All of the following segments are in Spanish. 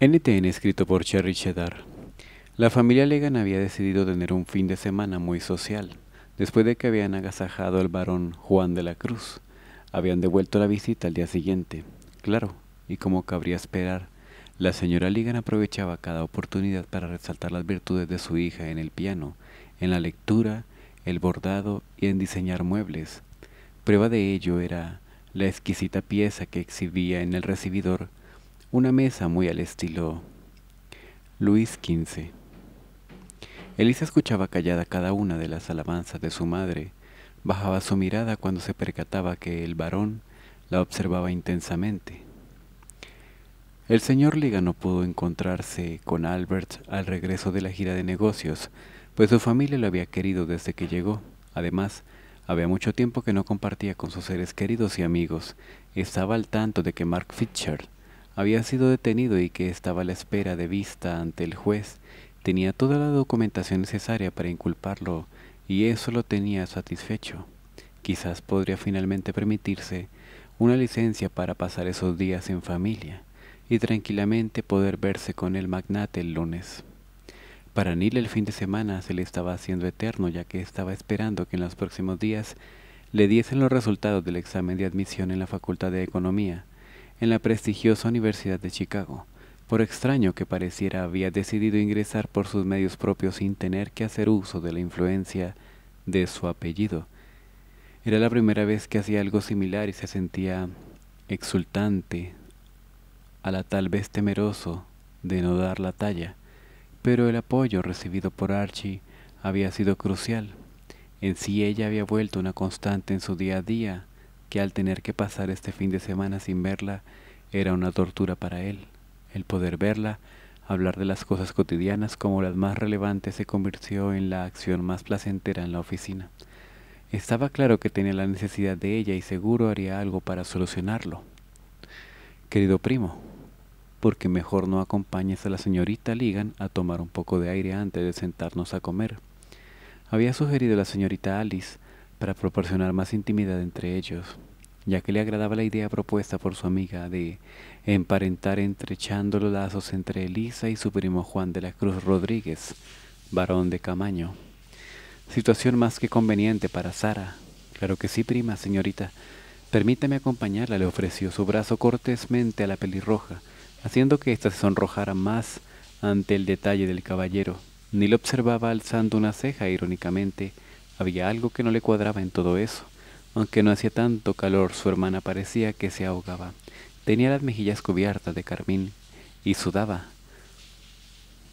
NTN escrito por Cherry Cheddar. La familia Legan había decidido tener un fin de semana muy social, después de que habían agasajado al varón Juan de la Cruz. Habían devuelto la visita al día siguiente. Claro, y como cabría esperar, la señora Ligan aprovechaba cada oportunidad para resaltar las virtudes de su hija en el piano, en la lectura, el bordado y en diseñar muebles. Prueba de ello era la exquisita pieza que exhibía en el recibidor una mesa muy al estilo Luis XV. Elisa escuchaba callada cada una de las alabanzas de su madre, bajaba su mirada cuando se percataba que el varón la observaba intensamente. El señor Liga no pudo encontrarse con Albert al regreso de la gira de negocios, pues su familia lo había querido desde que llegó. Además, había mucho tiempo que no compartía con sus seres queridos y amigos. Estaba al tanto de que Mark Fitcher había sido detenido y que estaba a la espera de vista ante el juez, tenía toda la documentación necesaria para inculparlo y eso lo tenía satisfecho. Quizás podría finalmente permitirse una licencia para pasar esos días en familia y tranquilamente poder verse con el magnate el lunes. Para Neil el fin de semana se le estaba haciendo eterno ya que estaba esperando que en los próximos días le diesen los resultados del examen de admisión en la Facultad de Economía, en la prestigiosa Universidad de Chicago. Por extraño que pareciera, había decidido ingresar por sus medios propios sin tener que hacer uso de la influencia de su apellido. Era la primera vez que hacía algo similar y se sentía exultante, a la tal vez temeroso de no dar la talla, pero el apoyo recibido por Archie había sido crucial. En sí ella había vuelto una constante en su día a día, que al tener que pasar este fin de semana sin verla era una tortura para él. El poder verla, hablar de las cosas cotidianas como las más relevantes se convirtió en la acción más placentera en la oficina. Estaba claro que tenía la necesidad de ella y seguro haría algo para solucionarlo. Querido primo, porque mejor no acompañes a la señorita Ligan a tomar un poco de aire antes de sentarnos a comer? Había sugerido la señorita Alice para proporcionar más intimidad entre ellos, ya que le agradaba la idea propuesta por su amiga de emparentar entrechando los lazos entre Elisa y su primo Juan de la Cruz Rodríguez, varón de Camaño. Situación más que conveniente para Sara. Claro que sí, prima, señorita. Permítame acompañarla, le ofreció su brazo cortésmente a la pelirroja, haciendo que ésta se sonrojara más ante el detalle del caballero. Ni lo observaba alzando una ceja irónicamente, había algo que no le cuadraba en todo eso. Aunque no hacía tanto calor, su hermana parecía que se ahogaba. Tenía las mejillas cubiertas de carmín y sudaba.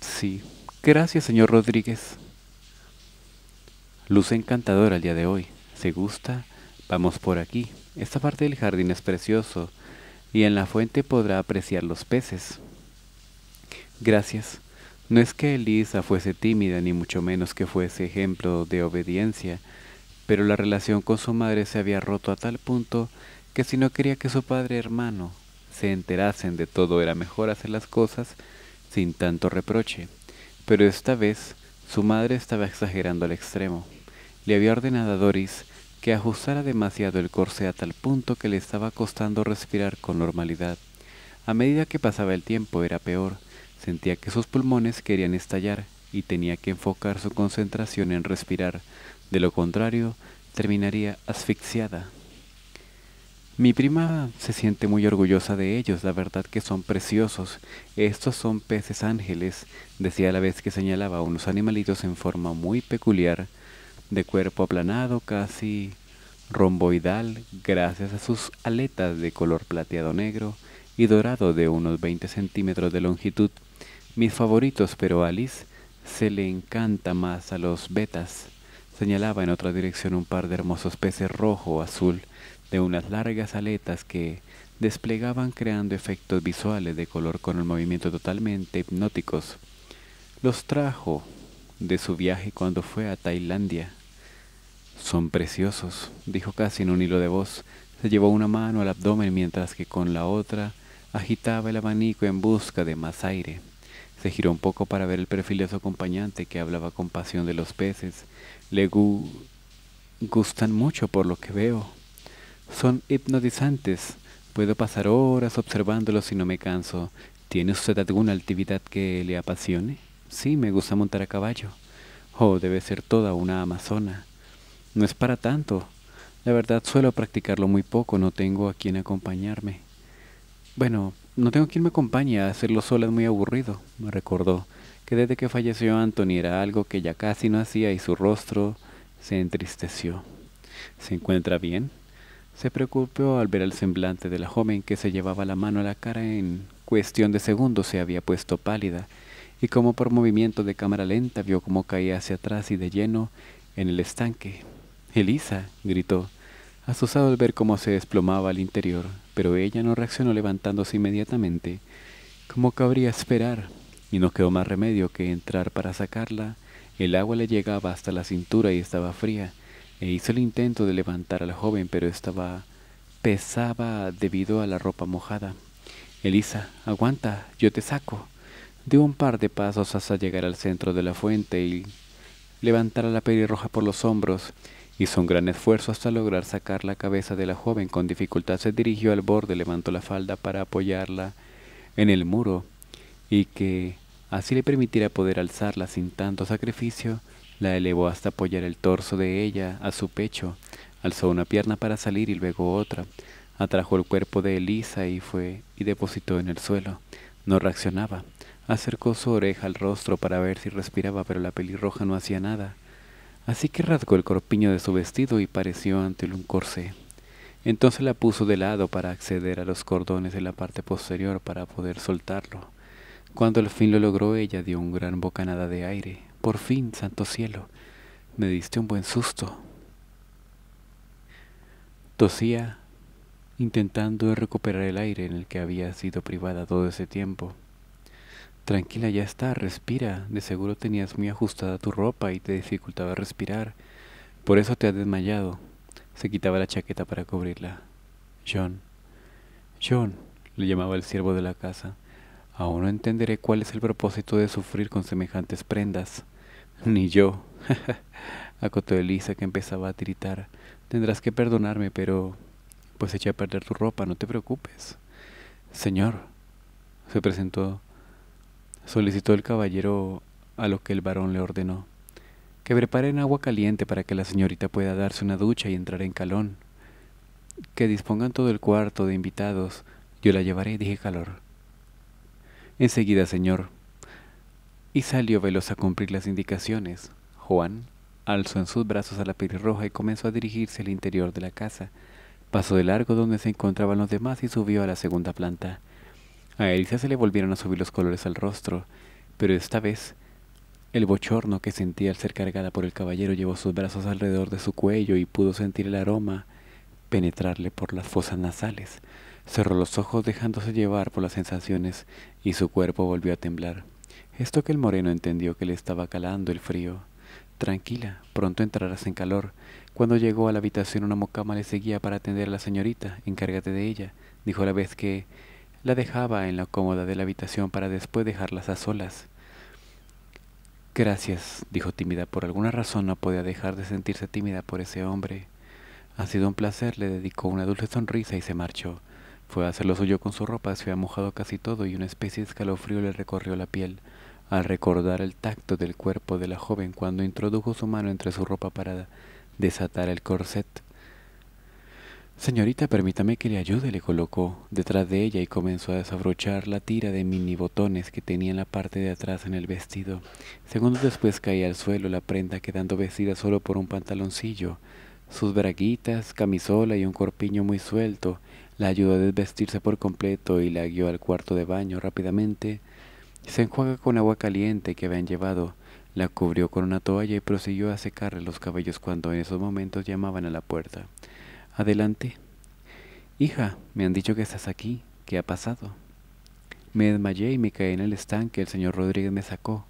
Sí. Gracias, señor Rodríguez. Luz encantadora el día de hoy. ¿Se gusta? Vamos por aquí. Esta parte del jardín es precioso y en la fuente podrá apreciar los peces. Gracias. No es que Elisa fuese tímida, ni mucho menos que fuese ejemplo de obediencia, pero la relación con su madre se había roto a tal punto que si no quería que su padre hermano se enterasen de todo era mejor hacer las cosas sin tanto reproche. Pero esta vez su madre estaba exagerando al extremo. Le había ordenado a Doris que ajustara demasiado el corsé a tal punto que le estaba costando respirar con normalidad. A medida que pasaba el tiempo era peor, Sentía que sus pulmones querían estallar y tenía que enfocar su concentración en respirar, de lo contrario terminaría asfixiada. Mi prima se siente muy orgullosa de ellos, la verdad que son preciosos. Estos son peces ángeles, decía a la vez que señalaba a unos animalitos en forma muy peculiar, de cuerpo aplanado, casi romboidal, gracias a sus aletas de color plateado negro y dorado de unos 20 centímetros de longitud mis favoritos, pero Alice se le encanta más a los betas. Señalaba en otra dirección un par de hermosos peces rojo-azul o de unas largas aletas que desplegaban creando efectos visuales de color con un movimiento totalmente hipnóticos. Los trajo de su viaje cuando fue a Tailandia. Son preciosos, dijo casi en un hilo de voz. Se llevó una mano al abdomen mientras que con la otra agitaba el abanico en busca de más aire. Se giró un poco para ver el perfil de su acompañante, que hablaba con pasión de los peces. Le gustan mucho por lo que veo. Son hipnotizantes. Puedo pasar horas observándolos y no me canso. ¿Tiene usted alguna actividad que le apasione? Sí, me gusta montar a caballo. Oh, debe ser toda una amazona. No es para tanto. La verdad suelo practicarlo muy poco, no tengo a quien acompañarme. Bueno, no tengo quien me acompañe, a hacerlo sola es muy aburrido, me recordó, que desde que falleció Anthony era algo que ya casi no hacía y su rostro se entristeció. ¿Se encuentra bien? Se preocupó al ver el semblante de la joven que se llevaba la mano a la cara en cuestión de segundos se había puesto pálida y como por movimiento de cámara lenta vio cómo caía hacia atrás y de lleno en el estanque. Elisa, gritó, asustado al ver cómo se desplomaba al interior pero ella no reaccionó levantándose inmediatamente, como cabría esperar, y no quedó más remedio que entrar para sacarla. El agua le llegaba hasta la cintura y estaba fría, e hizo el intento de levantar a la joven, pero estaba pesaba debido a la ropa mojada. Elisa, aguanta, yo te saco. Dio un par de pasos hasta llegar al centro de la fuente y levantar a la pelirroja por los hombros Hizo un gran esfuerzo hasta lograr sacar la cabeza de la joven. Con dificultad se dirigió al borde, levantó la falda para apoyarla en el muro y que así le permitiera poder alzarla sin tanto sacrificio. La elevó hasta apoyar el torso de ella a su pecho. Alzó una pierna para salir y luego otra. Atrajo el cuerpo de Elisa y fue y depositó en el suelo. No reaccionaba. Acercó su oreja al rostro para ver si respiraba, pero la pelirroja no hacía nada. Así que rasgó el corpiño de su vestido y pareció ante un corsé. Entonces la puso de lado para acceder a los cordones de la parte posterior para poder soltarlo. Cuando al fin lo logró ella dio un gran bocanada de aire. Por fin, santo cielo, me diste un buen susto. Tosía, intentando recuperar el aire en el que había sido privada todo ese tiempo. Tranquila, ya está, respira. De seguro tenías muy ajustada tu ropa y te dificultaba respirar. Por eso te has desmayado. Se quitaba la chaqueta para cubrirla. John. John, le llamaba el siervo de la casa. Aún no entenderé cuál es el propósito de sufrir con semejantes prendas. Ni yo. Acotó Elisa que empezaba a tiritar. Tendrás que perdonarme, pero... Pues eché a perder tu ropa, no te preocupes. Señor. Se presentó solicitó el caballero a lo que el varón le ordenó. Que preparen agua caliente para que la señorita pueda darse una ducha y entrar en calón. Que dispongan todo el cuarto de invitados. Yo la llevaré, dije calor. Enseguida, señor. Y salió veloz a cumplir las indicaciones. Juan alzó en sus brazos a la pelirroja y comenzó a dirigirse al interior de la casa. Pasó de largo donde se encontraban los demás y subió a la segunda planta. A Elisa se le volvieron a subir los colores al rostro, pero esta vez el bochorno que sentía al ser cargada por el caballero llevó sus brazos alrededor de su cuello y pudo sentir el aroma penetrarle por las fosas nasales. Cerró los ojos dejándose llevar por las sensaciones y su cuerpo volvió a temblar. Esto que el moreno entendió que le estaba calando el frío. Tranquila, pronto entrarás en calor. Cuando llegó a la habitación una mocama le seguía para atender a la señorita. Encárgate de ella, dijo a la vez que la dejaba en la cómoda de la habitación para después dejarlas a solas. Gracias, dijo tímida. Por alguna razón no podía dejar de sentirse tímida por ese hombre. Ha sido un placer, le dedicó una dulce sonrisa y se marchó. Fue a hacer lo suyo con su ropa, se había mojado casi todo y una especie de escalofrío le recorrió la piel al recordar el tacto del cuerpo de la joven cuando introdujo su mano entre su ropa para desatar el corset. Señorita, permítame que le ayude, le colocó detrás de ella y comenzó a desabrochar la tira de mini botones que tenía en la parte de atrás en el vestido. Segundos después caía al suelo la prenda quedando vestida solo por un pantaloncillo. Sus braguitas, camisola y un corpiño muy suelto la ayudó a desvestirse por completo y la guió al cuarto de baño rápidamente. Se enjuaga con agua caliente que habían llevado, la cubrió con una toalla y prosiguió a secarle los cabellos cuando en esos momentos llamaban a la puerta. Adelante. Hija, me han dicho que estás aquí. ¿Qué ha pasado? Me desmayé y me caí en el estanque. El señor Rodríguez me sacó.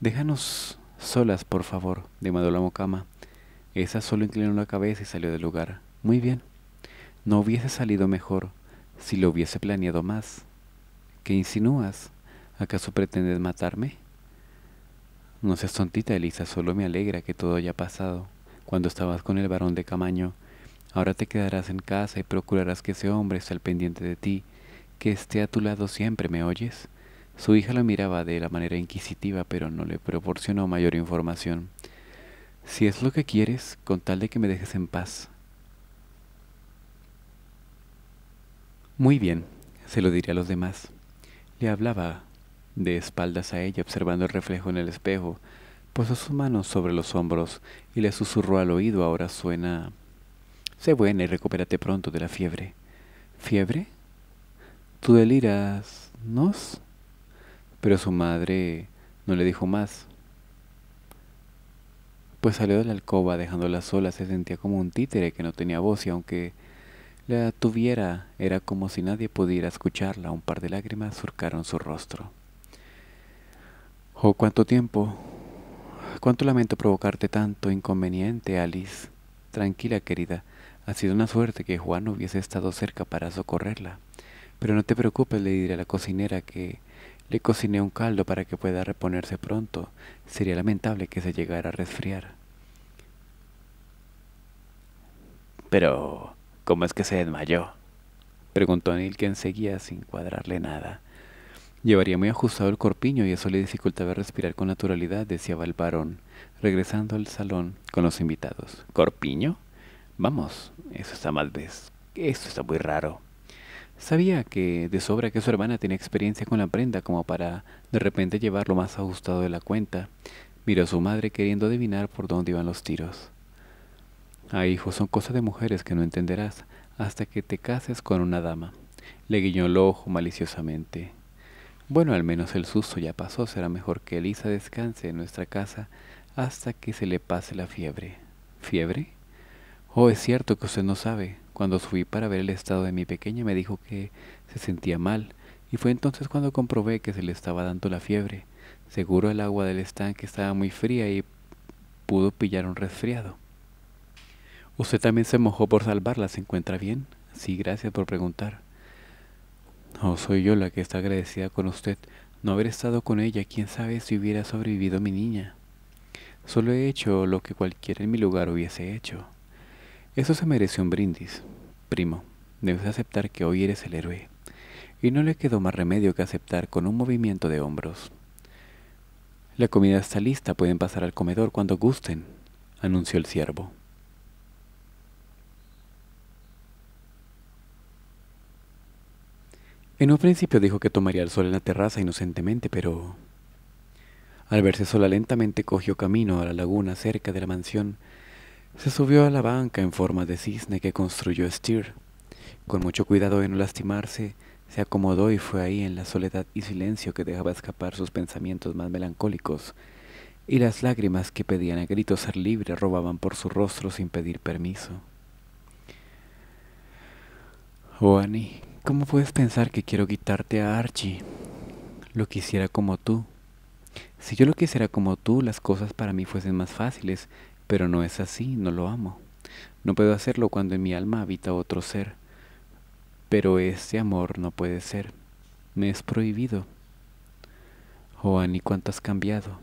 Déjanos solas, por favor, demandó la mocama. Esa solo inclinó la cabeza y salió del lugar. Muy bien. No hubiese salido mejor si lo hubiese planeado más. ¿Qué insinúas? ¿Acaso pretendes matarme? No seas tontita, Elisa, solo me alegra que todo haya pasado. Cuando estabas con el varón de Camaño, Ahora te quedarás en casa y procurarás que ese hombre esté al pendiente de ti, que esté a tu lado siempre, ¿me oyes? Su hija lo miraba de la manera inquisitiva, pero no le proporcionó mayor información. Si es lo que quieres, con tal de que me dejes en paz. Muy bien, se lo diré a los demás. Le hablaba de espaldas a ella, observando el reflejo en el espejo. Puso sus manos sobre los hombros y le susurró al oído, ahora suena Sé buena y recupérate pronto de la fiebre. ¿Fiebre? Tú deliras, ¿nos? Pero su madre no le dijo más. Pues salió de la alcoba dejándola sola, se sentía como un títere que no tenía voz y aunque la tuviera, era como si nadie pudiera escucharla. Un par de lágrimas surcaron su rostro. Oh, cuánto tiempo. Cuánto lamento provocarte tanto inconveniente, Alice. Tranquila, querida. Ha sido una suerte que Juan hubiese estado cerca para socorrerla. Pero no te preocupes, le diré a la cocinera que le cociné un caldo para que pueda reponerse pronto. Sería lamentable que se llegara a resfriar. Pero, ¿cómo es que se desmayó? Preguntó Nilken que seguía sin cuadrarle nada. Llevaría muy ajustado el corpiño y eso le dificultaba respirar con naturalidad, decía el varón, regresando al salón con los invitados. ¿Corpiño? Vamos, eso está mal eso Esto está muy raro. Sabía que de sobra que su hermana tenía experiencia con la prenda como para de repente llevarlo más ajustado de la cuenta. Miró a su madre queriendo adivinar por dónde iban los tiros. Ah, hijo, son cosas de mujeres que no entenderás hasta que te cases con una dama. Le guiñó el ojo maliciosamente. Bueno, al menos el susto ya pasó. Será mejor que Elisa descanse en nuestra casa hasta que se le pase la fiebre. ¿Fiebre? Oh, es cierto que usted no sabe. Cuando subí para ver el estado de mi pequeña me dijo que se sentía mal, y fue entonces cuando comprobé que se le estaba dando la fiebre. Seguro el agua del estanque estaba muy fría y pudo pillar un resfriado. Usted también se mojó por salvarla, ¿se encuentra bien? Sí, gracias por preguntar. Oh, soy yo la que está agradecida con usted. No haber estado con ella, quién sabe si hubiera sobrevivido mi niña. Solo he hecho lo que cualquiera en mi lugar hubiese hecho. Eso se mereció un brindis. Primo, debes aceptar que hoy eres el héroe. Y no le quedó más remedio que aceptar con un movimiento de hombros. La comida está lista, pueden pasar al comedor cuando gusten, anunció el siervo. En un principio dijo que tomaría el sol en la terraza inocentemente, pero... Al verse sola lentamente cogió camino a la laguna cerca de la mansión se subió a la banca en forma de cisne que construyó Steer. Con mucho cuidado de no lastimarse, se acomodó y fue ahí en la soledad y silencio que dejaba escapar sus pensamientos más melancólicos, y las lágrimas que pedían a gritos ser libres robaban por su rostro sin pedir permiso. Oh Annie, ¿cómo puedes pensar que quiero quitarte a Archie? Lo quisiera como tú. Si yo lo quisiera como tú, las cosas para mí fuesen más fáciles, pero no es así, no lo amo. No puedo hacerlo cuando en mi alma habita otro ser. Pero este amor no puede ser. Me es prohibido. y oh, cuánto has cambiado.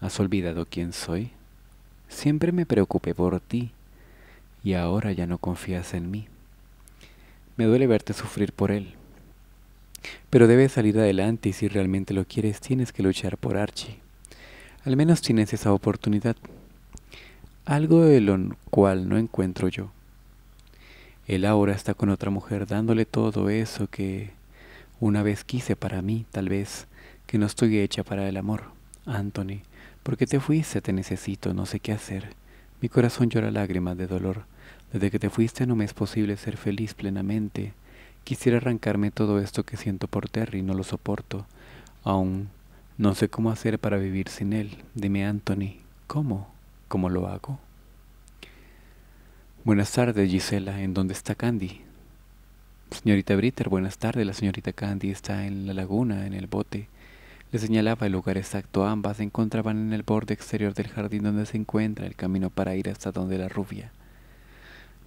¿Has olvidado quién soy? Siempre me preocupé por ti y ahora ya no confías en mí. Me duele verte sufrir por él. Pero debes salir adelante y si realmente lo quieres tienes que luchar por Archie. Al menos tienes esa oportunidad algo de lo cual no encuentro yo. Él ahora está con otra mujer dándole todo eso que una vez quise para mí, tal vez, que no estoy hecha para el amor. Anthony, ¿por qué te fuiste? Te necesito, no sé qué hacer. Mi corazón llora lágrimas de dolor. Desde que te fuiste no me es posible ser feliz plenamente. Quisiera arrancarme todo esto que siento por Terry, no lo soporto. Aún no sé cómo hacer para vivir sin él. Dime, Anthony, ¿cómo? ¿Cómo lo hago? Buenas tardes, Gisela. ¿En dónde está Candy? Señorita Britter, buenas tardes. La señorita Candy está en la laguna, en el bote. Le señalaba el lugar exacto. Ambas se encontraban en el borde exterior del jardín donde se encuentra el camino para ir hasta donde la rubia.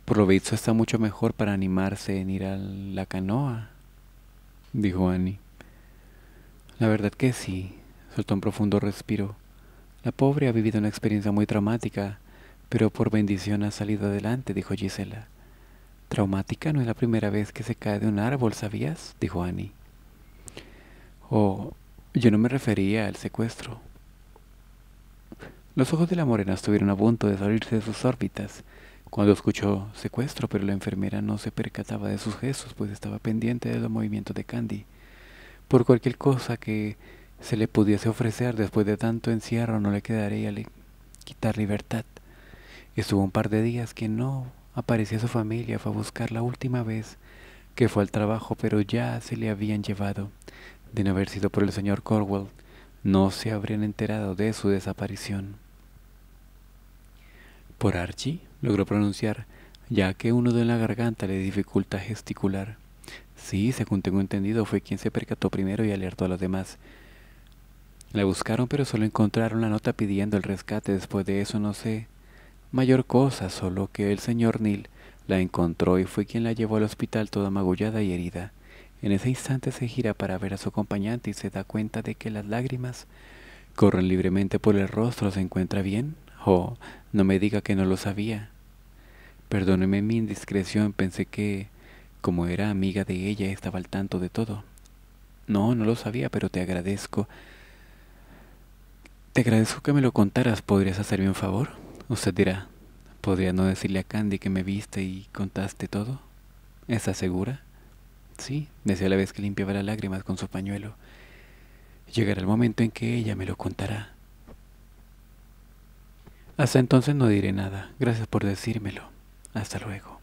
Por lo visto está mucho mejor para animarse en ir a la canoa, dijo Annie. La verdad que sí, soltó un profundo respiro. La pobre ha vivido una experiencia muy traumática, pero por bendición ha salido adelante, dijo Gisela. Traumática no es la primera vez que se cae de un árbol, ¿sabías? dijo Annie. Oh, yo no me refería al secuestro. Los ojos de la morena estuvieron a punto de salirse de sus órbitas cuando escuchó secuestro, pero la enfermera no se percataba de sus gestos, pues estaba pendiente de los movimientos de Candy. Por cualquier cosa que se le pudiese ofrecer después de tanto encierro, no le quedaría le quitar libertad. Estuvo un par de días que no aparecía su familia, fue a buscar la última vez que fue al trabajo, pero ya se le habían llevado. De no haber sido por el señor Corwell, no se habrían enterado de su desaparición. Por Archie, logró pronunciar, ya que un de en la garganta le dificulta gesticular. Sí, según tengo entendido, fue quien se percató primero y alertó a los demás. La buscaron pero solo encontraron la nota pidiendo el rescate. Después de eso no sé mayor cosa, solo que el señor Neil la encontró y fue quien la llevó al hospital toda magullada y herida. En ese instante se gira para ver a su acompañante y se da cuenta de que las lágrimas corren libremente por el rostro. ¿Se encuentra bien? Oh, no me diga que no lo sabía. Perdóneme mi indiscreción, pensé que, como era amiga de ella, estaba al tanto de todo. No, no lo sabía, pero te agradezco te agradezco que me lo contaras, ¿podrías hacerme un favor? Usted dirá, ¿podría no decirle a Candy que me viste y contaste todo? ¿Estás segura? Sí, decía la vez que limpiaba las lágrimas con su pañuelo. Llegará el momento en que ella me lo contará. Hasta entonces no diré nada. Gracias por decírmelo. Hasta luego.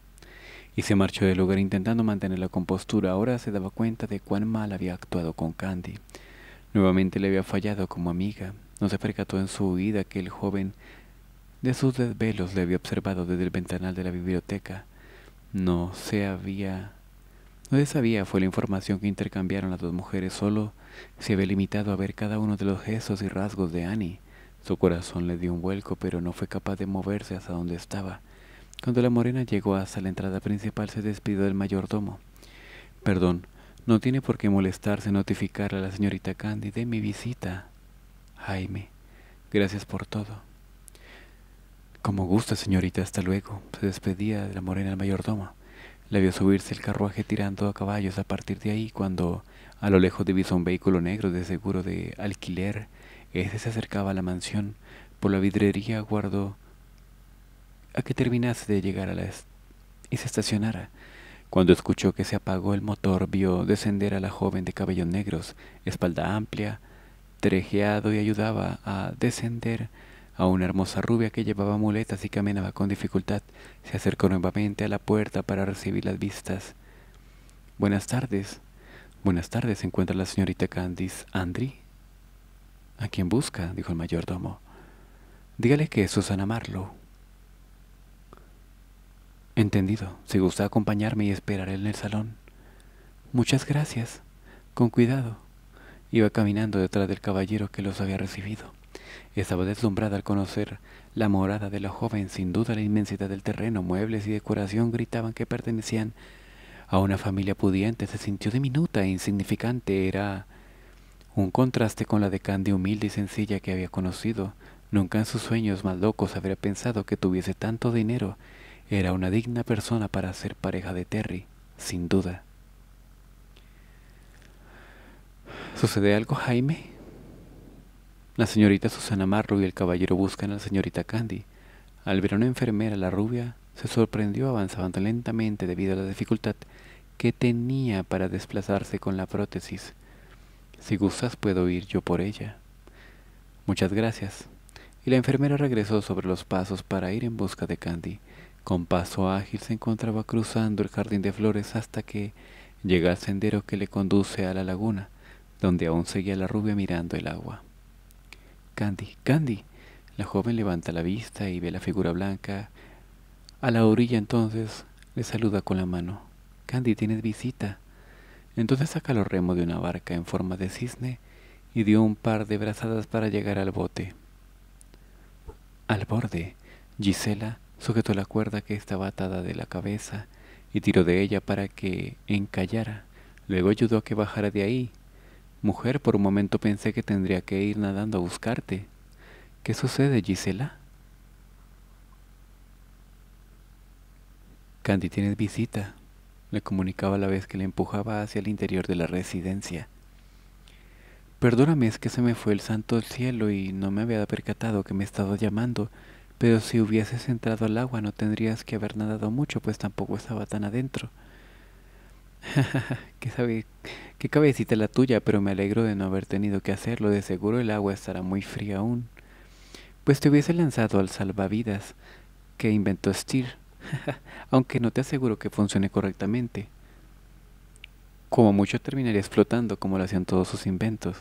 Y se marchó del lugar intentando mantener la compostura. Ahora se daba cuenta de cuán mal había actuado con Candy. Nuevamente le había fallado como amiga. No se percató en su huida que el joven de sus desvelos le había observado desde el ventanal de la biblioteca. No se había... No se sabía fue la información que intercambiaron las dos mujeres, solo se había limitado a ver cada uno de los gestos y rasgos de Annie. Su corazón le dio un vuelco, pero no fue capaz de moverse hasta donde estaba. Cuando la morena llegó hasta la entrada principal, se despidió del mayordomo. Perdón, no tiene por qué molestarse en notificar a la señorita Candy de mi visita. Jaime. Gracias por todo. Como gusta, señorita, hasta luego. Se despedía de la morena el mayordomo. La vio subirse el carruaje tirando a caballos a partir de ahí cuando a lo lejos divisó un vehículo negro de seguro de alquiler. Ese se acercaba a la mansión. Por la vidrería guardó a que terminase de llegar a la y se estacionara. Cuando escuchó que se apagó el motor, vio descender a la joven de cabellos negros, espalda amplia, trejeado y ayudaba a descender a una hermosa rubia que llevaba muletas y caminaba con dificultad. Se acercó nuevamente a la puerta para recibir las vistas. Buenas tardes. Buenas tardes. ¿Se encuentra la señorita Candice Andri? ¿A quién busca? dijo el mayordomo. Dígale que es Susana Marlowe. Entendido. Si gusta acompañarme y esperaré en el salón. Muchas gracias. Con cuidado. Iba caminando detrás del caballero que los había recibido. Estaba deslumbrada al conocer la morada de la joven. Sin duda la inmensidad del terreno, muebles y decoración gritaban que pertenecían a una familia pudiente. Se sintió diminuta e insignificante. Era un contraste con la de Candy humilde y sencilla que había conocido. Nunca en sus sueños más locos habría pensado que tuviese tanto dinero. Era una digna persona para ser pareja de Terry, sin duda. ¿Sucede algo, Jaime? La señorita Susana Marro y el caballero buscan a la señorita Candy. Al ver a una enfermera, la rubia se sorprendió avanzando lentamente debido a la dificultad que tenía para desplazarse con la prótesis. Si gustas, puedo ir yo por ella. Muchas gracias. Y la enfermera regresó sobre los pasos para ir en busca de Candy. Con paso ágil se encontraba cruzando el jardín de flores hasta que llega al sendero que le conduce a la laguna donde aún seguía la rubia mirando el agua. Candy, Candy. La joven levanta la vista y ve la figura blanca. A la orilla entonces le saluda con la mano. Candy, tienes visita. Entonces saca los remos de una barca en forma de cisne y dio un par de brazadas para llegar al bote. Al borde, Gisela sujetó la cuerda que estaba atada de la cabeza y tiró de ella para que encallara. Luego ayudó a que bajara de ahí Mujer, por un momento pensé que tendría que ir nadando a buscarte. ¿Qué sucede, Gisela? Candy, tienes visita, le comunicaba a la vez que le empujaba hacia el interior de la residencia. Perdóname, es que se me fue el santo del cielo y no me había percatado que me estaba llamando, pero si hubieses entrado al agua no tendrías que haber nadado mucho, pues tampoco estaba tan adentro. qué, sabe, qué cabecita la tuya, pero me alegro de no haber tenido que hacerlo. De seguro el agua estará muy fría aún. Pues te hubiese lanzado al salvavidas que inventó Steer, aunque no te aseguro que funcione correctamente. Como mucho terminaría flotando como lo hacían todos sus inventos.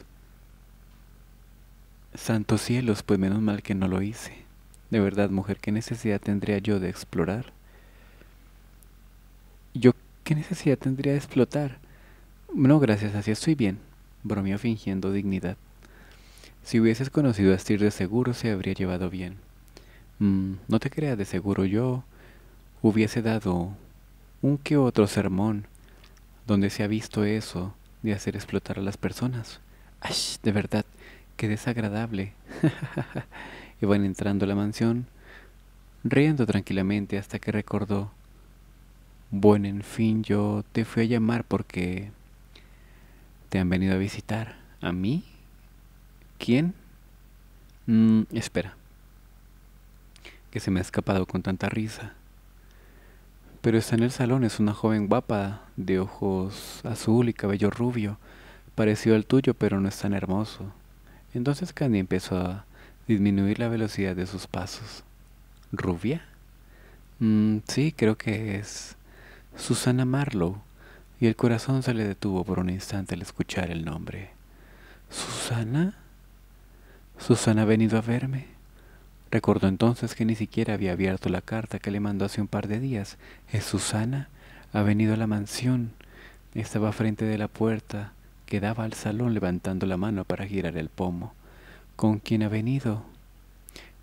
Santos cielos, pues menos mal que no lo hice. De verdad, mujer, ¿qué necesidad tendría yo de explorar? Yo necesidad tendría de explotar? No, gracias, así estoy bien, bromeó fingiendo dignidad. Si hubieses conocido a Stir de seguro se habría llevado bien. Mm, no te creas, de seguro yo hubiese dado un que otro sermón donde se ha visto eso de hacer explotar a las personas. ¡Ay, de verdad! ¡Qué desagradable! Iban entrando a la mansión, riendo tranquilamente hasta que recordó bueno, en fin, yo te fui a llamar porque te han venido a visitar. ¿A mí? ¿Quién? Mm, espera. Que se me ha escapado con tanta risa. Pero está en el salón, es una joven guapa, de ojos azul y cabello rubio, parecido al tuyo, pero no es tan hermoso. Entonces Candy empezó a disminuir la velocidad de sus pasos. ¿Rubia? Mm, sí, creo que es. Susana Marlowe, y el corazón se le detuvo por un instante al escuchar el nombre. ¿Susana? ¿Susana ha venido a verme? Recordó entonces que ni siquiera había abierto la carta que le mandó hace un par de días. ¿Es Susana? Ha venido a la mansión. Estaba frente de la puerta que daba al salón levantando la mano para girar el pomo. ¿Con quién ha venido?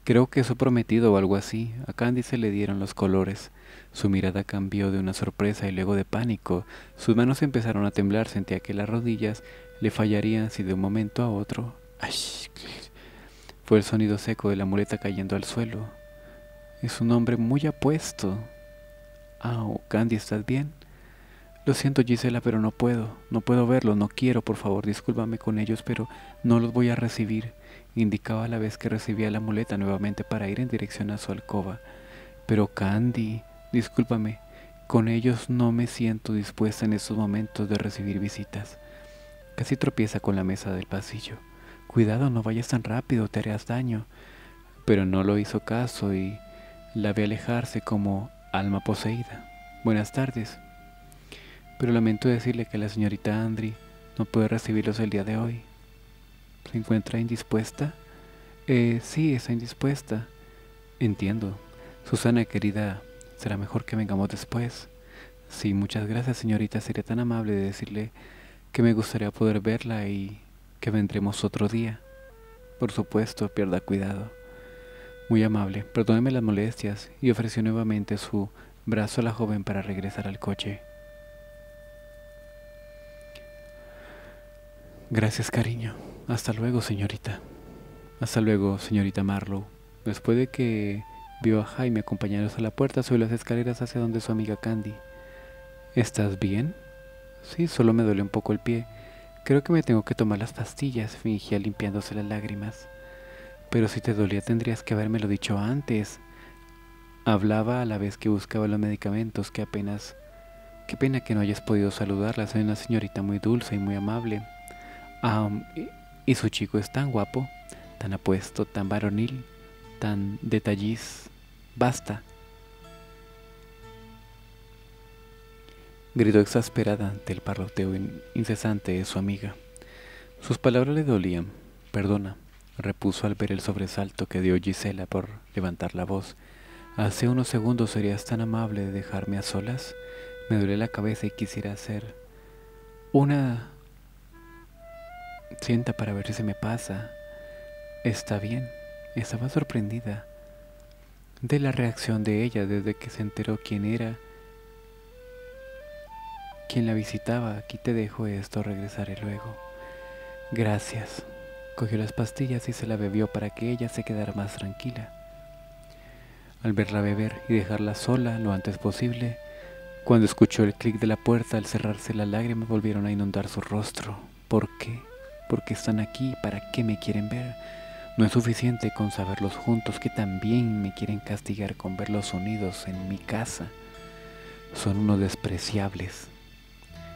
Creo que es su prometido o algo así. A Candy se le dieron los colores. Su mirada cambió de una sorpresa y luego de pánico. Sus manos empezaron a temblar, sentía que las rodillas le fallarían si de un momento a otro... Fue el sonido seco de la muleta cayendo al suelo. Es un hombre muy apuesto. Ah, Candy, ¿estás bien? Lo siento, Gisela, pero no puedo. No puedo verlo, no quiero, por favor, discúlpame con ellos, pero no los voy a recibir. Indicaba a la vez que recibía la muleta nuevamente para ir en dirección a su alcoba. Pero Candy, Discúlpame, con ellos no me siento dispuesta en estos momentos de recibir visitas. Casi tropieza con la mesa del pasillo. Cuidado, no vayas tan rápido, te harás daño. Pero no lo hizo caso y la ve alejarse como alma poseída. Buenas tardes. Pero lamento decirle que la señorita Andri no puede recibirlos el día de hoy. ¿Se encuentra indispuesta? Eh, sí, está indispuesta. Entiendo. Susana, querida, Será mejor que vengamos después. Sí, muchas gracias, señorita. Sería tan amable de decirle que me gustaría poder verla y que vendremos otro día. Por supuesto, pierda cuidado. Muy amable, perdóneme las molestias y ofreció nuevamente su brazo a la joven para regresar al coche. Gracias, cariño. Hasta luego, señorita. Hasta luego, señorita Marlowe. Después de que Vio a Jaime acompañaros a la puerta, subió las escaleras hacia donde su amiga Candy. ¿Estás bien? Sí, solo me duele un poco el pie. Creo que me tengo que tomar las pastillas, fingía limpiándose las lágrimas. Pero si te dolía tendrías que habérmelo dicho antes. Hablaba a la vez que buscaba los medicamentos que apenas... Qué pena que no hayas podido saludarla, es una señorita muy dulce y muy amable. Ah, y su chico es tan guapo, tan apuesto, tan varonil tan detalliz, basta. Gritó exasperada ante el parloteo incesante de su amiga. Sus palabras le dolían. Perdona, repuso al ver el sobresalto que dio Gisela por levantar la voz. Hace unos segundos serías tan amable de dejarme a solas. Me duele la cabeza y quisiera hacer una sienta para ver si se me pasa. Está bien estaba sorprendida de la reacción de ella desde que se enteró quién era, quién la visitaba. Aquí te dejo esto, regresaré luego. Gracias. Cogió las pastillas y se la bebió para que ella se quedara más tranquila. Al verla beber y dejarla sola lo antes posible, cuando escuchó el clic de la puerta al cerrarse las lágrimas volvieron a inundar su rostro. ¿Por qué? ¿Por qué están aquí? ¿Para qué me quieren ver? No es suficiente con saberlos juntos que también me quieren castigar con verlos unidos en mi casa. Son unos despreciables.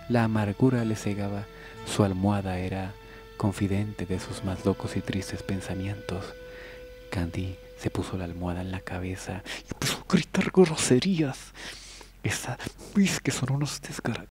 La amargura le cegaba, su almohada era confidente de sus más locos y tristes pensamientos. Candy se puso la almohada en la cabeza y empezó a gritar groserías. Esa, que son unos desgarrados.